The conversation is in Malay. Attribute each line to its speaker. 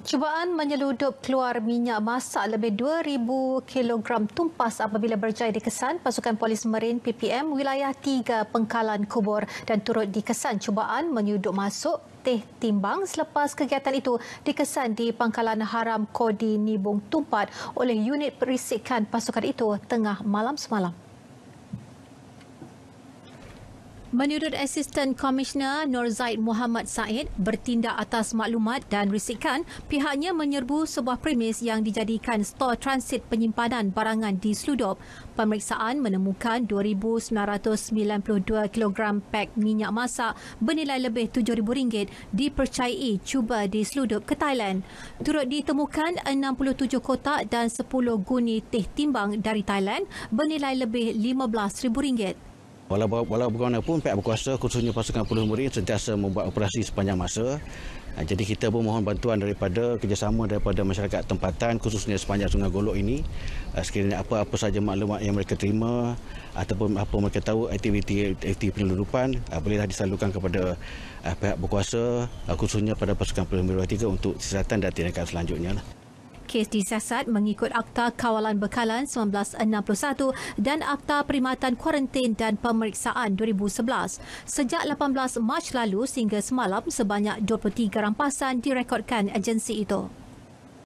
Speaker 1: Cubaan menyeludup keluar minyak masak lebih 2,000 kg tumpas apabila berjaya dikesan pasukan polis marin PPM wilayah tiga pengkalan kubur dan turut dikesan cubaan menyeludup masuk teh timbang selepas kegiatan itu dikesan di pangkalan haram Kodi Nibung Tumpat oleh unit perisikan pasukan itu tengah malam semalam. Menurut asisten komisioner Nur Zaid Muhammad Said, bertindak atas maklumat dan risikan, pihaknya menyerbu sebuah premis yang dijadikan stor transit penyimpanan barangan di Sludop. Pemeriksaan menemukan 2,992 kg pek minyak masak bernilai lebih RM7,000 dipercayai cuba di Sludop ke Thailand. Turut ditemukan 67 kotak dan 10 guni teh timbang dari Thailand bernilai lebih RM15,000.
Speaker 2: Walaupun bagaimanapun pihak berkuasa khususnya pasukan puluh muri sentiasa membuat operasi sepanjang masa. Ha, jadi kita pun mohon bantuan daripada kerjasama daripada masyarakat tempatan khususnya sepanjang Sungai Golok ini ha, sekiranya apa-apa saja maklumat yang mereka terima ataupun apa mereka tahu aktiviti-aktiviti penyeludupan ha, bolehlah disalurkan kepada pihak berkuasa khususnya pada pasukan puluh muri 3 untuk siasatan dan tindakan selanjutnya. Lah
Speaker 1: kes disiasat mengikut Akta Kawalan Bekalan 1961 dan Akta Perkhidmatan Kuarantin dan Pemeriksaan 2011. Sejak 18 Mac lalu sehingga semalam sebanyak 23 rampasan direkodkan agensi itu.